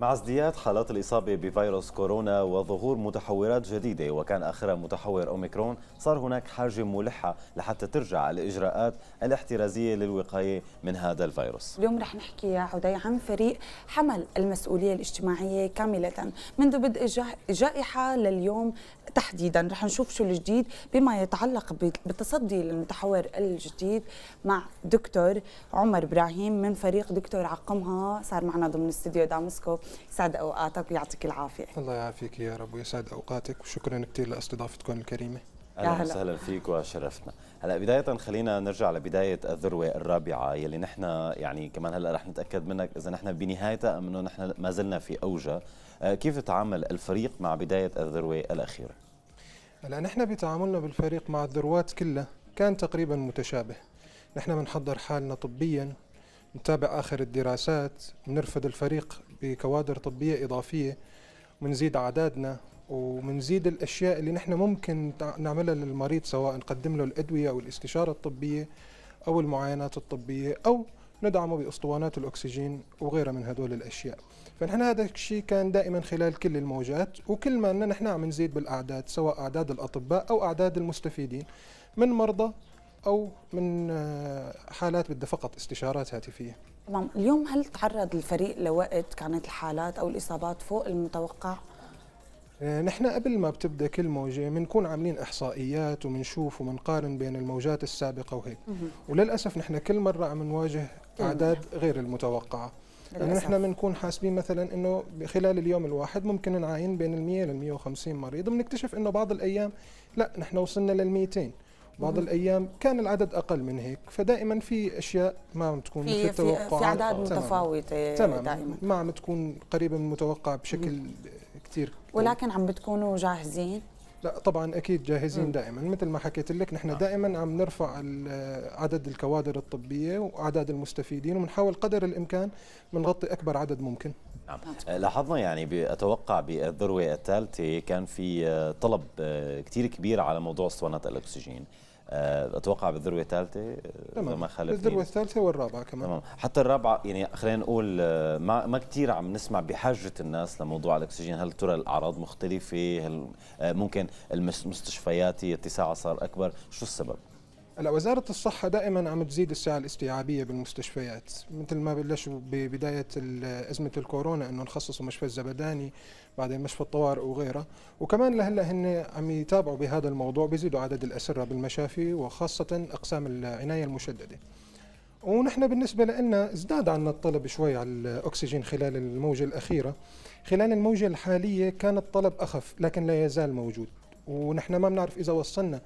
مع ازدياد حالات الإصابة بفيروس كورونا وظهور متحورات جديدة وكان آخرها متحور أوميكرون صار هناك حاجة ملحة لحتى ترجع الإجراءات الاحترازية للوقاية من هذا الفيروس اليوم رح نحكي يا عدي عن فريق حمل المسؤولية الاجتماعية كاملة منذ بدء الجائحة لليوم تحديدا رح نشوف شو الجديد بما يتعلق بالتصدي للمتحور الجديد مع دكتور عمر ابراهيم من فريق دكتور عقمها صار معنا ضمن استديو دامسكو يسعد اوقاتك ويعطيك العافيه الله يعافيك يا رب ويسعد اوقاتك وشكرا كثير لاستضافتكم الكريمه اهلا وسهلا فيك وشرفنا هلا بدايه خلينا نرجع لبدايه الذروه الرابعه يلي نحن يعني كمان هلا رح نتاكد منك اذا نحن بنهايتها ام انه نحن ما زلنا في اوجها آه، كيف تعامل الفريق مع بدايه الذروه الاخيره هلا نحن بتعاملنا بالفريق مع الذروات كلها كان تقريبا متشابه نحن بنحضر حالنا طبيا نتابع آخر الدراسات بنرفد الفريق بكوادر طبية إضافية بنزيد عددنا وبنزيد الأشياء اللي نحن ممكن نعملها للمريض سواء نقدم له الأدوية أو الاستشارة الطبية أو المعاينات الطبية أو ندعمه باسطوانات الاكسجين وغيرها من هدول الاشياء فنحن هذا الشيء كان دائما خلال كل الموجات وكل ما نحن عم نزيد بالاعداد سواء اعداد الاطباء او اعداد المستفيدين من مرضى او من آه، حالات بدها فقط استشارات هاتفيه تمام اليوم هل تعرض الفريق لوقت كانت الحالات او الاصابات فوق المتوقع آه، نحن قبل ما بتبدا كل موجه بنكون عاملين احصائيات وبنشوف وبنقارن بين الموجات السابقه وهيك وللاسف نحن كل مره عم نواجه اعداد غير المتوقعه يعني نحن بنكون حاسبين مثلا انه خلال اليوم الواحد ممكن نعاين بين ال 100 لل 150 مريض بنكتشف انه بعض الايام لا نحن وصلنا لل 200 بعض الايام كان العدد اقل من هيك فدائما في اشياء ما عم تكون في التوقع في اعداد متفاوته تمام دائما ما عم تكون قريبه من المتوقع بشكل كثير ولكن عم بتكونوا جاهزين لا طبعا اكيد جاهزين مم. دائما مثل ما حكيت لك نحن آه. دائما عم نرفع آه، عدد الكوادر الطبيه واعداد المستفيدين وبنحاول قدر الامكان بنغطي اكبر عدد ممكن نعم. لاحظنا يعني اتوقع بالذروه الثالثه كان في طلب كثير كبير على موضوع اسطوانات الاكسجين آه، اتوقع بالذروه الثالثه آه، تمام بالذروه الثالثه والرابعه كمان تمام حتى الرابعه يعني خلينا نقول آه، ما ما كثير عم نسمع بحاجه الناس لموضوع الاكسجين هل ترى الاعراض مختلفه هل ممكن المستشفيات اتساعها صار اكبر شو السبب لا وزارة الصحة دائما عم تزيد الساعة الاستيعابية بالمستشفيات مثل ما بلشوا ببداية أزمة الكورونا أنه نخصصوا مشفى الزبداني بعدين مشفى الطوارئ وغيره وكمان لهلا هن عم يتابعوا بهذا الموضوع بيزيدوا عدد الأسرة بالمشافي وخاصة أقسام العناية المشددة ونحن بالنسبة لنا ازداد عنا الطلب شوي على الأكسجين خلال الموجة الأخيرة خلال الموجة الحالية كان الطلب أخف لكن لا يزال موجود ونحن ما بنعرف إذا وصلنا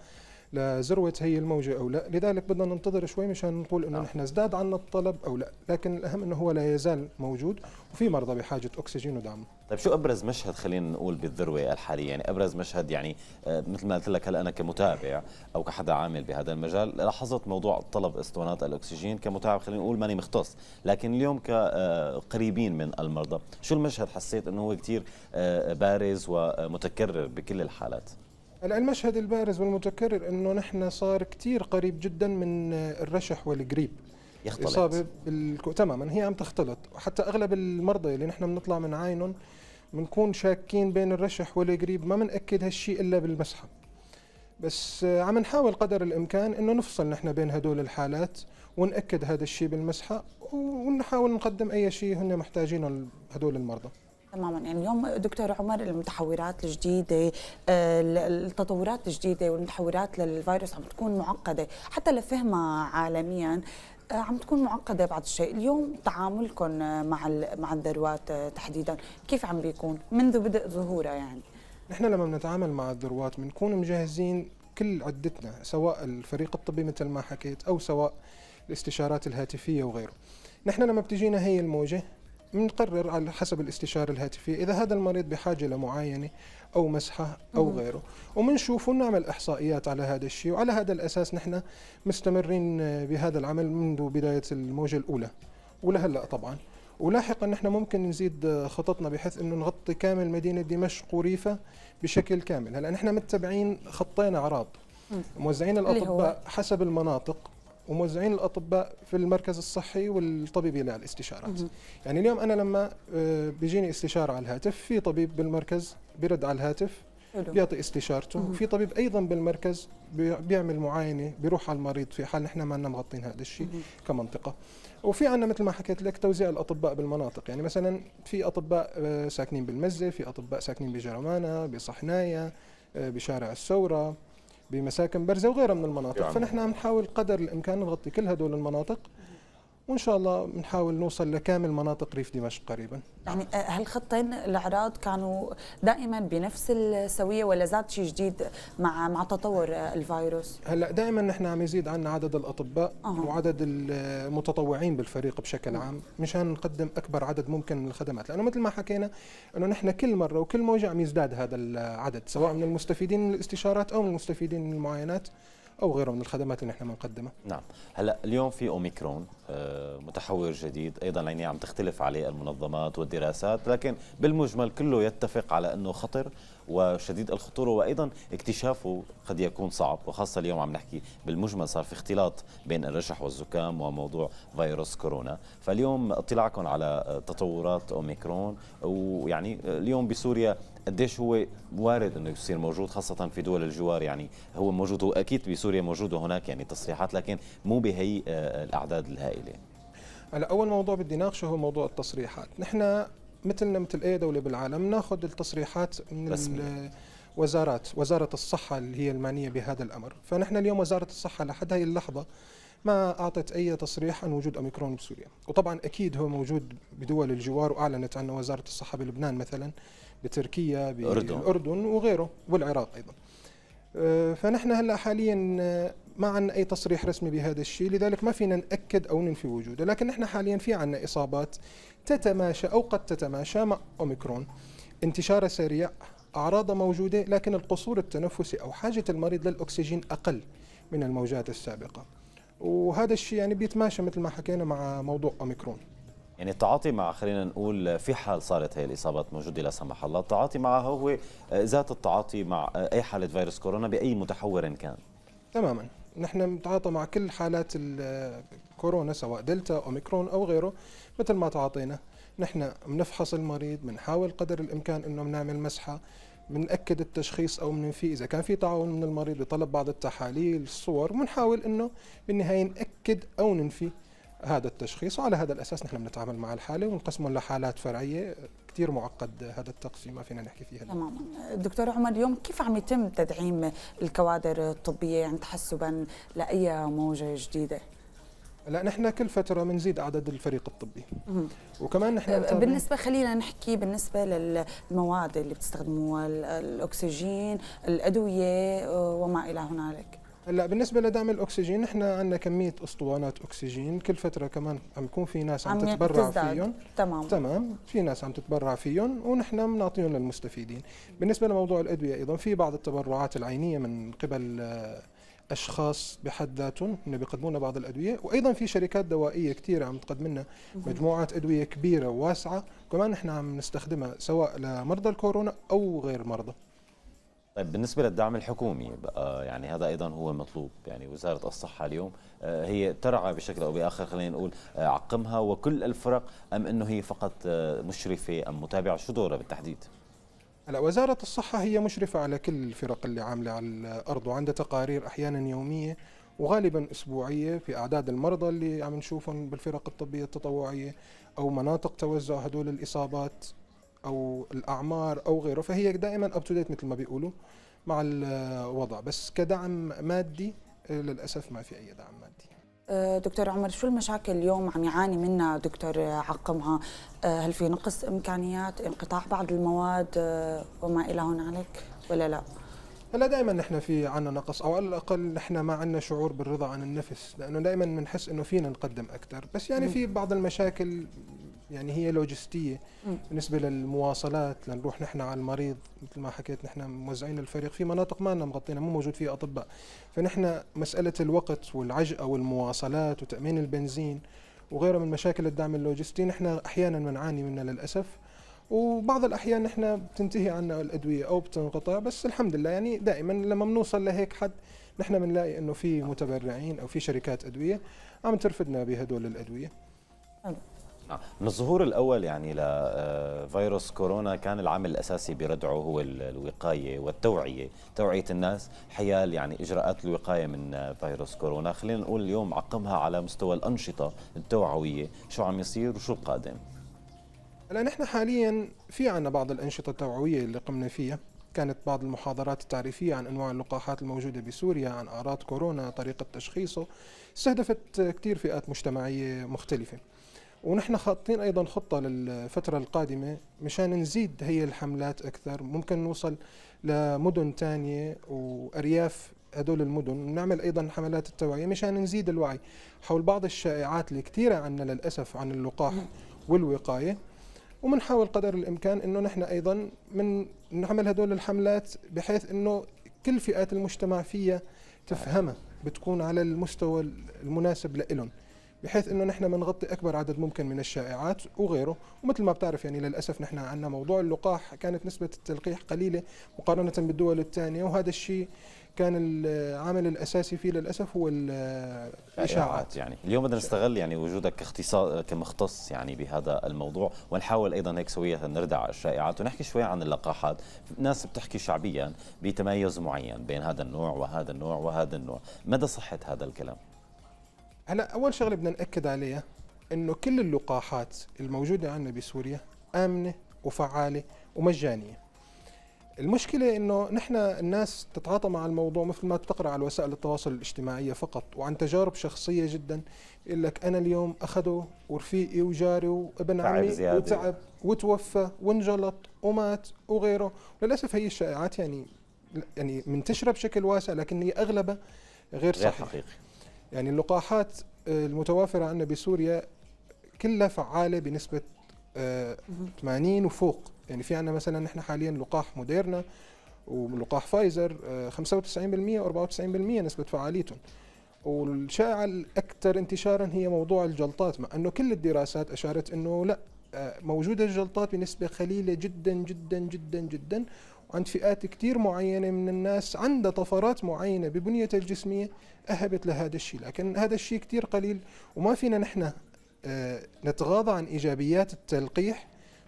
لذروه هي الموجه او لا لذلك بدنا ننتظر شوي مشان نقول انه نعم. نحن ازداد عنا الطلب او لا لكن الاهم انه هو لا يزال موجود وفي مرضى بحاجه اكسجين ودعم طيب شو ابرز مشهد خلينا نقول بالذروه الحاليه يعني ابرز مشهد يعني آه، مثل ما قلت لك هلا انا كمتابع او كحدا عامل بهذا المجال لاحظت موضوع طلب اسطوانات الاكسجين كمتابع خلينا نقول ماني مختص لكن اليوم كقريبين آه، من المرضى شو المشهد حسيت انه هو كثير آه، بارز ومتكرر بكل الحالات المشهد البارز والمتكرر انه نحن صار كثير قريب جدا من الرشح والقريب يختلط اصابه بالكو... تماما هي عم تختلط وحتى اغلب المرضى اللي نحن بنطلع من عينهم بنكون شاكين بين الرشح والقريب ما بنأكد هالشيء الا بالمسحه بس آه، عم نحاول قدر الامكان انه نفصل نحن بين هدول الحالات ونأكد هذا الشيء بالمسحه ونحاول نقدم اي شيء هن محتاجينه هدول المرضى تماما يعني اليوم دكتور عمر المتحورات الجديده آه، التطورات الجديده والمتحورات للفيروس عم تكون معقده حتى لفهمها عالميا آه، عم تكون معقده بعض الشيء اليوم تعاملكم مع مع الذروات آه، تحديدا كيف عم بيكون منذ بدء ظهورها يعني نحن لما بنتعامل مع الذروات بنكون مجهزين كل عدتنا سواء الفريق الطبي مثل ما حكيت او سواء الاستشارات الهاتفيه وغيره نحن لما بتجينا هي الموجه نقرر على حسب الاستشاره الهاتفيه اذا هذا المريض بحاجه لمعاينه او مسحه او مم. غيره وبنشوف ونعمل احصائيات على هذا الشيء وعلى هذا الاساس نحن مستمرين بهذا العمل منذ بدايه الموجه الاولى ولهلا طبعا ولاحقا نحن ممكن نزيد خططنا بحيث انه نغطي كامل مدينه دمشق وريفها بشكل كامل هلا نحن متبعين خطين اعراض موزعين الاطباء حسب المناطق وموزعين الاطباء في المركز الصحي والطبيبين على الاستشارات يعني اليوم انا لما آه، بيجيني استشاره على الهاتف في طبيب بالمركز بيرد على الهاتف بيعطي استشارته في وفي طبيب ايضا بالمركز بيعمل معاينه بيروح على المريض في حال نحن ما لنا مغطين هذا الشيء كمنطقه وفي عندنا مثل ما حكيت لك توزيع الاطباء بالمناطق يعني مثلا في اطباء آه، ساكنين بالمزه في اطباء ساكنين بجرمانه بصحنايه آه، بشارع الثوره بمساكن برزه وغيرها من المناطق يعني. فنحن عم نحاول قدر الامكان نغطي كل هدول المناطق وان شاء الله بنحاول نوصل لكامل مناطق ريف دمشق قريبا يعني هالخطين آه، الاعراض كانوا دائما بنفس السويه ولا زاد شيء جديد مع مع تطور الفيروس هلا دائما نحن عم يزيد عنا عدد الاطباء أه. وعدد المتطوعين بالفريق بشكل عام مشان نقدم اكبر عدد ممكن من الخدمات لانه مثل ما حكينا انه نحن كل مره وكل موجه عم يزداد هذا العدد سواء من المستفيدين من الاستشارات او من المستفيدين من المعاينات او غيره من الخدمات اللي نحن بنقدمها نعم هلا اليوم في اوميكرون آه، متحور جديد ايضا يعني عم تختلف عليه المنظمات والدراسات لكن بالمجمل كله يتفق على انه خطر وشديد الخطوره وايضا اكتشافه قد يكون صعب وخاصه اليوم عم نحكي بالمجمل صار في اختلاط بين الرشح والزكام وموضوع فيروس كورونا فاليوم اطلاعكم على تطورات اوميكرون ويعني اليوم بسوريا قديش هو وارد انه يصير موجود خاصه في دول الجوار يعني هو موجود واكيد بسوريا موجود وهناك يعني تصريحات لكن مو بهي آه، الاعداد الهائله على اول موضوع بدي ناقشه هو موضوع التصريحات نحن مثلنا مثل اي دوله بالعالم ناخذ التصريحات من وزارات وزاره الصحه اللي هي المعنيه بهذا الامر فنحن اليوم وزاره الصحه لحد هذه اللحظه ما أعطت أي تصريح عن وجود أوميكرون بسوريا وطبعا أكيد هو موجود بدول الجوار وأعلنت عنه وزارة الصحة بلبنان مثلا بتركيا بالأردن وغيره والعراق أيضا أه، فنحن هلا حاليا ما عندنا اي تصريح رسمي بهذا الشيء لذلك ما فينا ناكد او ننفي وجوده لكن نحن حاليا في عندنا اصابات تتماشى او قد تتماشى مع اوميكرون انتشاره سريع اعراضه موجوده لكن القصور التنفسي او حاجه المريض للاكسجين اقل من الموجات السابقه وهذا الشيء يعني بيتماشى مثل ما حكينا مع موضوع اوميكرون يعني التعاطي مع خلينا نقول في حال صارت هي الاصابات موجوده لا سمح الله، التعاطي معها هو آه، ذات التعاطي مع آه، اي حاله فيروس كورونا باي متحور كان. تماما، نحن نتعاطى مع كل حالات الكورونا آه، سواء دلتا اوميكرون او غيره مثل ما تعاطينا، نحن بنفحص المريض بنحاول قدر الامكان انه بنعمل مسحه بنأكد التشخيص او بننفي اذا كان في تعاون من المريض بطلب بعض التحاليل الصور بنحاول انه بالنهايه ناكد او ننفي هذا التشخيص وعلى هذا الاساس نحن بنتعامل مع الحاله ونقسمه لحالات فرعيه كثير معقد هذا التقسيم ما فينا نحكي فيها تماما دكتور عمر اليوم كيف عم يتم تدعيم الكوادر الطبيه يعني تحسبا لاي موجه جديده لا نحن كل فتره بنزيد عدد الفريق الطبي وكمان نحن أه، بالنسبه خلينا نحكي بالنسبه للمواد اللي بتستخدموها الاكسجين الادويه أه، وما الى هنالك هلا بالنسبه لدعم الاكسجين نحن عندنا كميه اسطوانات اكسجين كل فتره كمان عم يكون في ناس عم, عم تتبرع فيهم تمام تمام في ناس عم تتبرع فيهم ونحن بنعطيهم للمستفيدين بالنسبه لموضوع الادويه ايضا في بعض التبرعات العينيه من قبل أه، اشخاص بحد ذاتهم انه بيقدموا لنا بعض الادويه وايضا في شركات دوائيه كثيره عم تقدم لنا مجموعات ادويه كبيره وواسعه كمان نحن عم نستخدمها سواء لمرضى الكورونا او غير مرضى طيب بالنسبه للدعم الحكومي بقى يعني هذا ايضا هو مطلوب يعني وزاره الصحه اليوم آه، هي ترعى بشكل او باخر خلينا نقول آه، عقمها وكل الفرق ام انه هي فقط آه، مشرفه ام متابعه شو دورها بالتحديد هلا وزارة الصحة هي مشرفة على كل الفرق اللي عاملة على الأرض وعندها تقارير أحيانا يومية وغالبا أسبوعية في أعداد المرضى اللي عم نشوفهم بالفرق الطبية التطوعية أو مناطق توزع هدول الإصابات أو الأعمار أو غيره فهي دائما أب تو ديت مثل ما بيقولوا مع الوضع بس كدعم مادي للأسف ما في أي دعم مادي آه، دكتور عمر شو المشاكل اليوم عم يعاني منها دكتور عقمها آه، هل في نقص امكانيات انقطاع بعض المواد آه، وما الى هنالك ولا لا هلا دائما نحن في عنا نقص او على الاقل نحن ما عنا شعور بالرضا عن النفس لانه دائما بنحس انه فينا نقدم اكثر بس يعني في بعض المشاكل يعني هي لوجستيه بالنسبه للمواصلات لنروح نحن على المريض مثل ما حكيت نحن موزعين الفريق في مناطق ما لنا مغطينا مو موجود فيها اطباء فنحن مساله الوقت والعجقه والمواصلات وتامين البنزين وغيرها من مشاكل الدعم اللوجستي نحن احيانا بنعاني منها للاسف وبعض الاحيان نحن بتنتهي عنا الادويه او بتنقطع بس الحمد لله يعني دائما لما بنوصل لهيك حد نحن بنلاقي انه في متبرعين او في شركات ادويه عم ترفدنا بهدول الادويه نعم. من الظهور الاول يعني لفيروس آه، كورونا كان العامل الاساسي بردعه هو الوقايه والتوعيه، توعيه الناس حيال يعني اجراءات الوقايه من آه، فيروس كورونا، خلينا نقول اليوم عقمها على مستوى الانشطه التوعويه، شو عم يصير وشو القادم؟ هلا نحن حاليا في عندنا بعض الانشطه التوعويه اللي قمنا فيها، كانت بعض المحاضرات التعريفية عن أنواع اللقاحات الموجودة بسوريا عن أعراض كورونا طريقة تشخيصه استهدفت كثير فئات مجتمعية مختلفة ونحن خاطين ايضا خطه للفتره القادمه مشان نزيد هي الحملات اكثر ممكن نوصل لمدن تانية وارياف هدول المدن نعمل ايضا حملات التوعيه مشان نزيد الوعي حول بعض الشائعات اللي كثيره عنا للاسف عن اللقاح والوقايه ومنحاول قدر الامكان انه نحن ايضا من نعمل هدول الحملات بحيث انه كل فئات المجتمع فيها تفهمها بتكون على المستوى المناسب لإلهم بحيث انه نحن بنغطي اكبر عدد ممكن من الشائعات وغيره ومثل ما بتعرف يعني للاسف نحن عندنا موضوع اللقاح كانت نسبه التلقيح قليله مقارنه بالدول الثانيه وهذا الشيء كان العامل الاساسي فيه للاسف هو الاشاعات يعني اليوم بدنا نستغل يعني وجودك كاختصاص كمختص يعني بهذا الموضوع ونحاول ايضا هيك سويه نردع الشائعات ونحكي شوي عن اللقاحات ناس بتحكي شعبيا بتميز معين بين هذا النوع وهذا النوع وهذا النوع مدى صحه هذا الكلام هلا اول شغله بدنا ناكد عليها انه كل اللقاحات الموجوده عندنا بسوريا امنه وفعاله ومجانيه المشكلة انه نحن الناس تتعاطى مع الموضوع مثل ما بتقرا على وسائل التواصل الاجتماعية فقط وعن تجارب شخصية جدا يقول لك انا اليوم اخذه ورفيقي وجاري وابن عمي زيادة. وتعب وتوفى وانجلط ومات وغيره للاسف هي الشائعات يعني يعني منتشرة بشكل واسع لكن هي اغلبها غير, غير حقيقي يعني اللقاحات آه، المتوافرة عندنا بسوريا كلها فعالة بنسبة 80 آه، وفوق يعني في عندنا مثلا نحن حاليا لقاح موديرنا ولقاح فايزر 95% آه، و94% نسبة فعاليتهم والشائعة الأكثر انتشارا هي موضوع الجلطات مع أنه كل الدراسات أشارت أنه لا موجودة الجلطات بنسبة قليلة جدا جدا جدا جدا عند فئات كتير معينة من الناس عندها طفرات معينة ببنية الجسمية أهبت لهذا الشيء لكن هذا الشيء كتير قليل وما فينا نحن آه، نتغاضى عن إيجابيات التلقيح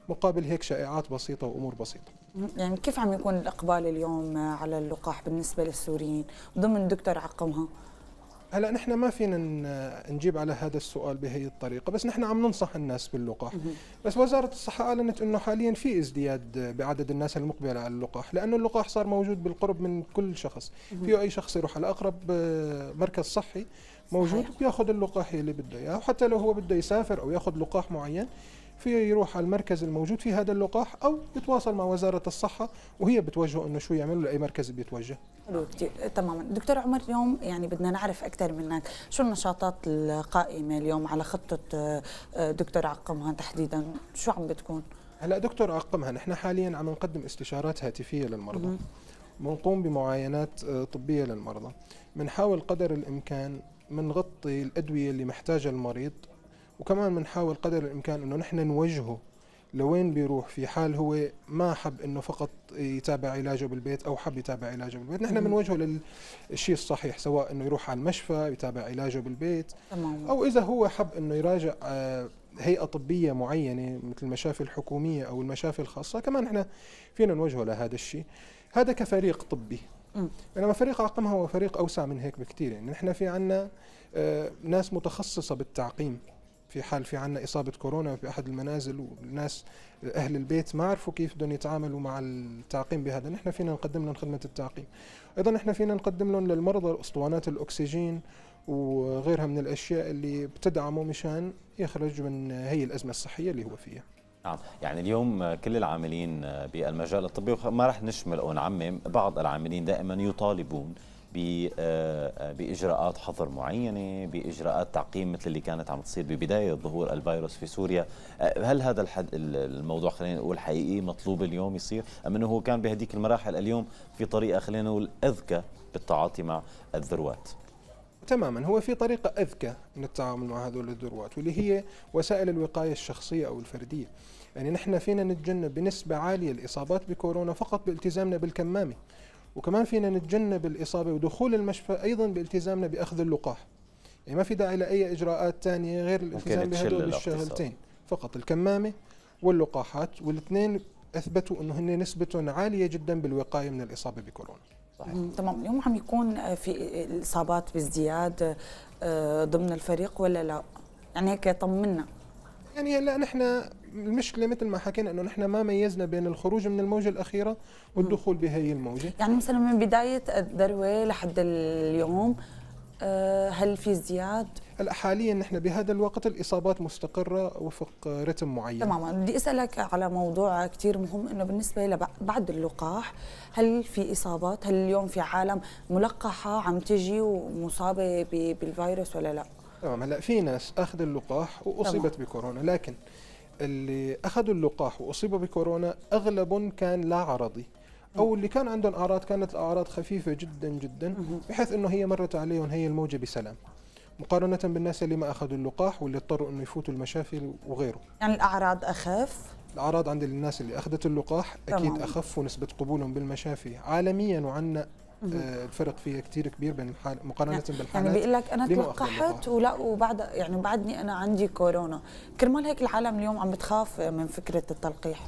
مقابل هيك شائعات بسيطة وأمور بسيطة يعني كيف عم يكون الإقبال اليوم على اللقاح بالنسبة للسوريين ضمن دكتور عقمها هلا نحن ما فينا نجيب على هذا السؤال بهي الطريقه بس نحن عم ننصح الناس باللقاح بس وزاره الصحه اعلنت انه حاليا في ازدياد بعدد الناس المقبله على اللقاح لانه اللقاح صار موجود بالقرب من كل شخص فيه اي شخص يروح على اقرب آه، مركز صحي موجود بياخذ اللقاح اللي بده اياه وحتى لو هو بده يسافر او ياخذ لقاح معين في يروح على المركز الموجود في هذا اللقاح او يتواصل مع وزاره الصحه وهي بتوجهه انه شو يعملوا لاي مركز بيتوجه تماما دكتور عمر اليوم يعني بدنا نعرف اكثر منك شو النشاطات القائمه اليوم على خطه آه، دكتور عقمها تحديدا شو عم بتكون هلا دكتور عقمها نحن حاليا عم نقدم استشارات هاتفيه للمرضى بنقوم بمعاينات آه، طبيه للمرضى بنحاول قدر الامكان بنغطي الادويه اللي محتاجها المريض وكمان بنحاول قدر الامكان انه نحن نوجهه لوين بيروح في حال هو ما حب انه فقط يتابع علاجه بالبيت او حب يتابع علاجه بالبيت نحن بنوجهه للشيء الصحيح سواء انه يروح على المشفى يتابع علاجه بالبيت او اذا هو حب انه يراجع آه، هيئه طبيه معينه مثل المشافي الحكوميه او المشافي الخاصه كمان احنا فينا نوجهه لهذا الشيء هذا كفريق طبي انما فريق عقم هو فريق اوسع من هيك بكثير يعني نحن في عندنا آه، ناس متخصصه بالتعقيم في حال في عنا إصابة كورونا في أحد المنازل والناس أهل البيت ما عرفوا كيف بدهم يتعاملوا مع التعقيم بهذا نحن فينا نقدم لهم خدمة التعقيم أيضا نحن فينا نقدم لهم للمرضى أسطوانات الأكسجين وغيرها من الأشياء اللي بتدعمه مشان يخرج من هي الأزمة الصحية اللي هو فيها نعم يعني اليوم كل العاملين بالمجال الطبي ما رح نشمل او نعمم بعض العاملين دائما يطالبون آه، باجراءات حظر معينه باجراءات تعقيم مثل اللي كانت عم تصير ببدايه ظهور الفيروس في سوريا آه، هل هذا الحد الموضوع خلينا نقول حقيقي مطلوب اليوم يصير ام انه هو كان بهديك المراحل اليوم في طريقه خلينا نقول اذكى بالتعاطي مع الذروات تماما هو في طريقة أذكى من التعامل مع هذول الذروات واللي هي وسائل الوقاية الشخصية أو الفردية يعني نحن فينا نتجنب بنسبة عالية الإصابات بكورونا فقط بالتزامنا بالكمامة وكمان فينا نتجنب الإصابة ودخول المشفى أيضا بالتزامنا بأخذ اللقاح يعني ما في داعي لأي إجراءات ثانية غير الالتزام بهدول الشغلتين فقط الكمامة واللقاحات والاثنين أثبتوا أنه هن نسبتهم عالية جدا بالوقاية من الإصابة بكورونا صحيح. تمام اليوم عم يكون في الإصابات بازدياد آه، ضمن الفريق ولا لا يعني هيك طمنا يعني هلا نحن المشكله مثل ما حكينا انه نحن ما ميزنا بين الخروج من الموجه الاخيره والدخول بهي الموجه يعني مثلا من بدايه الذروه لحد اليوم آه، هل في ازدياد؟ هلا حاليا نحن بهذا الوقت الاصابات مستقره وفق رتم معين تماما بدي اسالك على موضوع كثير مهم انه بالنسبه لبعد اللقاح هل في اصابات؟ هل اليوم في عالم ملقحه عم تجي ومصابه بالفيروس ولا لا؟ تمام هلا في ناس اخذ اللقاح واصيبت بكورونا لكن اللي أخذوا اللقاح وأصيبوا بكورونا أغلب كان لا عرضي او اللي كان عندهم اعراض كانت الاعراض خفيفه جدا جدا بحيث انه هي مرت عليهم هي الموجه بسلام مقارنة بالناس اللي ما اخذوا اللقاح واللي اضطروا انه يفوتوا المشافي وغيره. يعني الاعراض اخف؟ الاعراض عند الناس اللي اخذت اللقاح اكيد طبعاً. اخف ونسبة قبولهم بالمشافي عالميا وعنا آه، الفرق فيها كثير كبير بين الحال مقارنه يعني بالحالات يعني بيقول لك انا تلقحت ولا وبعد يعني بعدني انا عندي كورونا كرمال هيك العالم اليوم عم بتخاف من فكره التلقيح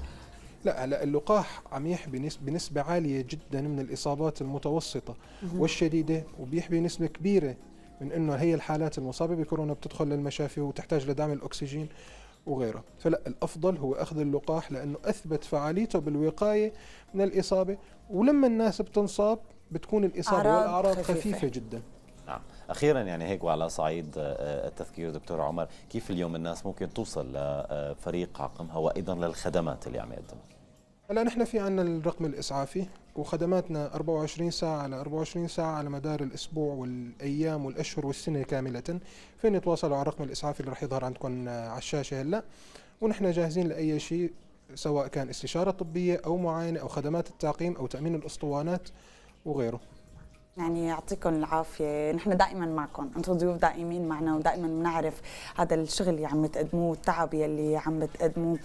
لا هلا اللقاح عم يحمي بنسبة عالية جدا من الإصابات المتوسطة والشديدة وبيحمي نسبة كبيرة من انه هي الحالات المصابه بكورونا بتدخل للمشافي وتحتاج لدعم الاكسجين وغيره فلا الافضل هو اخذ اللقاح لانه اثبت فعاليته بالوقايه من الاصابه ولما الناس بتنصاب بتكون الاصابه والاعراض خفيفة. خفيفه جدا نعم اخيرا يعني هيك وعلى صعيد آه، التذكير دكتور عمر كيف اليوم الناس ممكن توصل لفريق آه، عقمها وايضا للخدمات اللي عم يقدمها هلا نحن في عندنا الرقم الاسعافي وخدماتنا 24 ساعة على 24 ساعة على مدار الأسبوع والأيام والأشهر والسنة كاملة فين يتواصلوا على الرقم الإسعافي اللي راح يظهر عندكم على الشاشة هلا ونحن جاهزين لأي شيء سواء كان استشارة طبية أو معاينة أو خدمات التعقيم أو تأمين الأسطوانات وغيره يعني يعطيكم العافية نحن دائما معكم أنتم ضيوف دائمين معنا ودائما بنعرف هذا الشغل اللي عم تقدموه والتعب يلي عم بتقدموه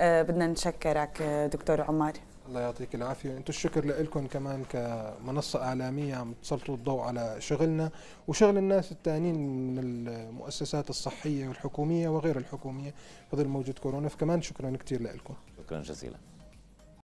أه بدنا نشكرك آه، دكتور عمر الله يعطيك العافية أنتم الشكر لكم كمان كمنصة إعلامية عم تسلطوا الضوء على شغلنا وشغل الناس الثانيين من المؤسسات الصحية والحكومية وغير الحكومية بظل موجة كورونا فكمان شكرا كثير لكم شكرا جزيلا